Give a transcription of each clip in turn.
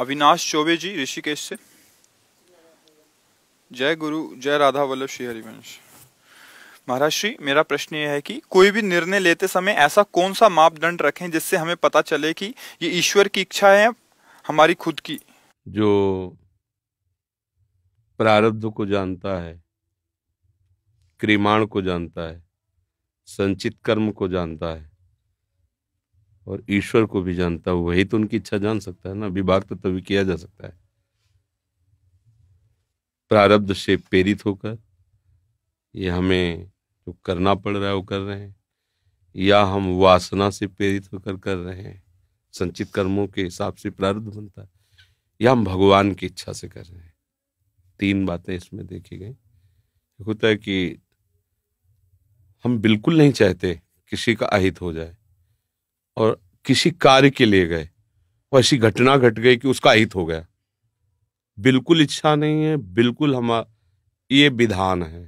अविनाश चौबे जी ऋषिकेश से जय गुरु जय राधा वल्लभ श्री हरिवंश महाराज श्री मेरा प्रश्न यह है कि कोई भी निर्णय लेते समय ऐसा कौन सा मापदंड रखें जिससे हमें पता चले कि ये ईश्वर की इच्छा है हमारी खुद की जो प्रारब्ध को जानता है क्रिमाण को जानता है संचित कर्म को जानता है और ईश्वर को भी जानता हुआ वही तो उनकी इच्छा जान सकता है ना विभाग तो तभी किया जा सकता है प्रारब्ध से प्रेरित होकर ये हमें जो करना पड़ रहा है वो कर रहे हैं या हम वासना से प्रेरित होकर कर रहे हैं संचित कर्मों के हिसाब से प्रारब्ध बनता है या हम भगवान की इच्छा से कर रहे हैं तीन बातें इसमें देखी गई होता है कि हम बिल्कुल नहीं चाहते किसी का अहित हो जाए और किसी कार्य के लिए गए और ऐसी घटना घट गई कि उसका हित हो गया बिल्कुल इच्छा नहीं है बिल्कुल हम ये विधान है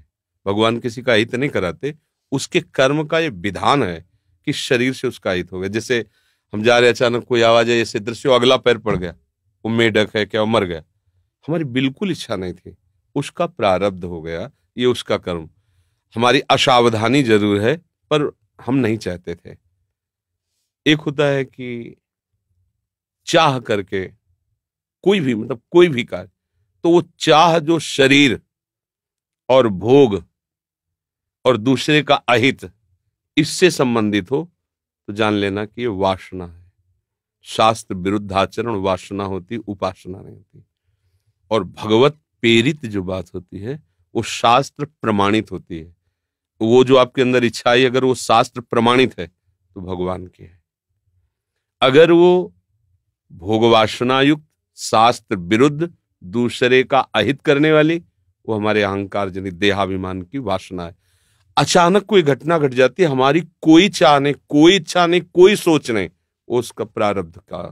भगवान किसी का हित नहीं कराते उसके कर्म का ये विधान है कि शरीर से उसका हित हो गया जैसे हम जा रहे अचानक कोई आवाज है ऐसे दृश्य अगला पैर पड़ गया वो मेढक है क्या वो मर गया हमारी बिल्कुल इच्छा नहीं थी उसका प्रारब्ध हो गया ये उसका कर्म हमारी असावधानी जरूर है पर हम नहीं चाहते थे एक होता है कि चाह करके कोई भी मतलब कोई भी कार्य तो वो चाह जो शरीर और भोग और दूसरे का अहित इससे संबंधित हो तो जान लेना कि ये वासना है शास्त्र विरुद्ध आचरण वासना होती उपासना नहीं होती और भगवत प्रेरित जो बात होती है वो शास्त्र प्रमाणित होती है वो जो आपके अंदर इच्छा है अगर वो शास्त्र प्रमाणित है तो भगवान की है अगर वो भोगवासनायुक्त शास्त्र विरुद्ध दूसरे का अहित करने वाली वो हमारे अहंकार जनित देहाभिमान की वासना है अचानक कोई घटना घट गट जाती है हमारी कोई चाह नहीं कोई इच्छा नहीं कोई सोच नहीं उसका प्रारब्ध का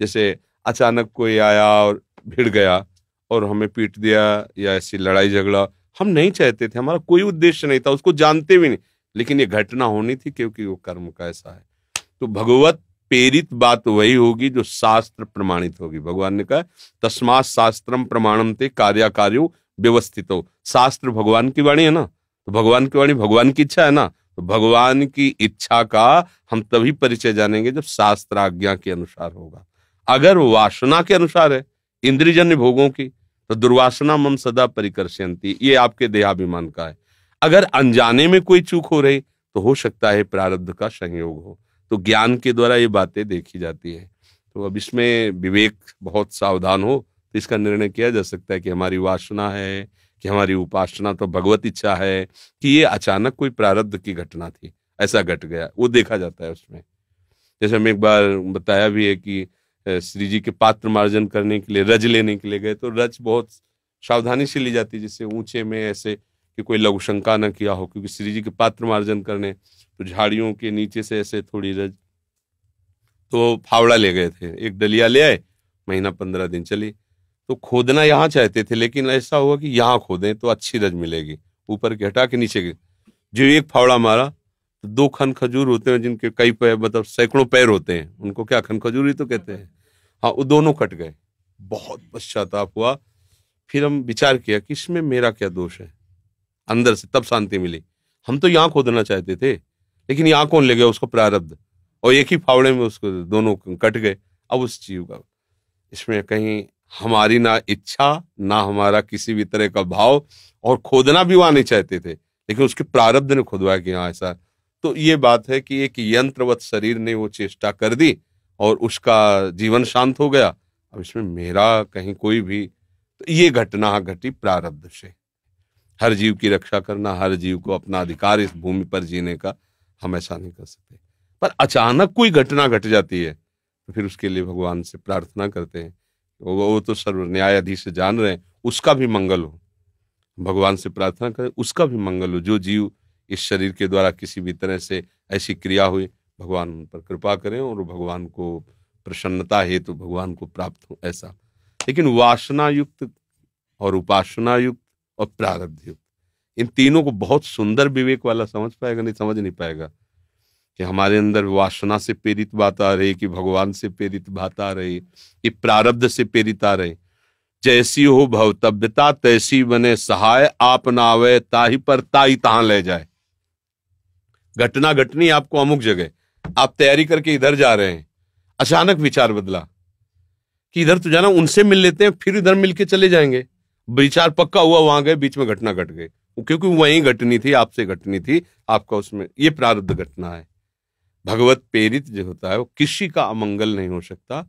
जैसे अचानक कोई आया और भिड़ गया और हमें पीट दिया या ऐसी लड़ाई झगड़ा हम नहीं चाहते थे हमारा कोई उद्देश्य नहीं था उसको जानते भी नहीं लेकिन ये घटना होनी थी क्योंकि वो कर्म का ऐसा है तो भगवत प्रेरित बात वही होगी जो शास्त्र प्रमाणित होगी भगवान ने कहा तस्मा शास्त्रम प्रमाणम थे कार्याकार्यो व्यवस्थित हो शास्त्र भगवान की वाणी है ना तो भगवान की वाणी भगवान की इच्छा है ना तो भगवान की इच्छा का हम तभी परिचय जानेंगे जब शास्त्र आज्ञा के अनुसार होगा अगर वासना के अनुसार है इंद्रिजन्य भोगों की तो दुर्वासना मम सदा परिकर्षयंती ये आपके देहाभिमान का है अगर अनजाने में कोई चूक हो रही तो हो सकता है प्रारब्ध का संयोग हो तो ज्ञान के द्वारा ये बातें देखी जाती है तो अब इसमें विवेक बहुत सावधान हो तो इसका निर्णय किया जा सकता है कि हमारी वासना है कि हमारी उपासना तो भगवत इच्छा है कि ये अचानक कोई प्रारब्ध की घटना थी ऐसा घट गया वो देखा जाता है उसमें जैसे हमें एक बार बताया भी है कि श्री जी के पात्र मार्जन करने के लिए रज लेने के लिए गए तो रज बहुत सावधानी से ली जाती है जिससे ऊंचे में ऐसे कि कोई लघु शंका न किया हो क्योंकि श्री जी के पात्र मार्जन करने तो झाड़ियों के नीचे से ऐसे थोड़ी रज तो फावड़ा ले गए थे एक डलिया ले आए महीना पंद्रह दिन चली तो खोदना यहाँ चाहते थे लेकिन ऐसा हुआ कि यहाँ खोदें तो अच्छी रज मिलेगी ऊपर के हटा के नीचे के जो एक फावड़ा मारा तो दो खन खजूर होते हैं जिनके कई पैर मतलब सैकड़ों पैर होते हैं उनको क्या खन खजूर ही तो कहते हैं हाँ वो दोनों कट गए बहुत पश्चाताप हुआ फिर हम विचार किया कि इसमें मेरा क्या दोष है अंदर से तब शांति मिली हम तो यहाँ खोदना चाहते थे लेकिन यहाँ कौन ले गया उसको प्रारब्ध और एक ही फावड़े में उसको दोनों कट गए अब उस चीज का इसमें कहीं हमारी ना इच्छा ना हमारा किसी भी तरह का भाव और खोदना भी वहां नहीं चाहते थे लेकिन उसके प्रारब्ध ने खोदवाया कि हाँ ऐसा तो ये बात है कि एक यंत्रवत शरीर ने वो चेष्टा कर दी और उसका जीवन शांत हो गया अब इसमें मेरा कहीं कोई भी तो ये घटना घटी प्रारब्ध से हर जीव की रक्षा करना हर जीव को अपना अधिकार इस भूमि पर जीने का हम ऐसा नहीं कर सकते पर अचानक कोई घटना घट गट जाती है तो फिर उसके लिए भगवान से प्रार्थना करते हैं वो वो तो सर्व न्यायाधीश जान रहे हैं उसका भी मंगल हो भगवान से प्रार्थना करें उसका भी मंगल हो जो जीव इस शरीर के द्वारा किसी भी तरह से ऐसी क्रिया हुई भगवान उन पर कृपा करें और भगवान को प्रसन्नता हेतु तो भगवान को प्राप्त हो ऐसा लेकिन वासना युक्त और उपासना युक्त और प्रारब्ध युक्त इन तीनों को बहुत सुंदर विवेक वाला समझ पाएगा नहीं समझ नहीं पाएगा कि हमारे अंदर वासना से प्रेरित बात आ रही कि भगवान से प्रेरित बात आ रही कि प्रारब्ध से प्रेरित आ रही जैसी हो भवतव्यता तैसी बने सहाय आप नावे ताही पर ताई तहां ले जाए घटना घटनी आपको अमुक जगह आप तैयारी करके इधर जा रहे हैं अचानक विचार बदला कि इधर तो जाना उनसे मिल लेते हैं फिर इधर मिलके चले जाएंगे विचार पक्का हुआ वहां गए बीच में घटना घट गई क्योंकि वही घटनी थी आपसे घटनी थी आपका उसमें ये प्रारब्ध घटना है भगवत प्रेरित जो होता है वो किसी का अमंगल नहीं हो सकता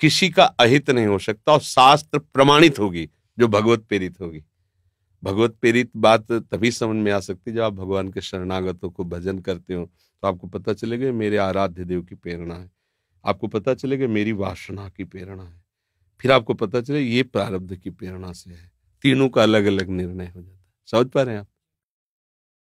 किसी का अहित नहीं हो सकता और शास्त्र प्रमाणित होगी जो भगवत प्रेरित होगी भगवत प्रेरित बात तभी समझ में आ सकती है जब आप भगवान के शरणागतों को भजन करते हो तो आपको पता चलेगा मेरे आराध्य देव की प्रेरणा है आपको पता चलेगा मेरी वासना की प्रेरणा है फिर आपको पता चले ये प्रारब्ध की प्रेरणा से है तीनों का अलग अलग निर्णय हो जाता है समझ पा रहे हैं आप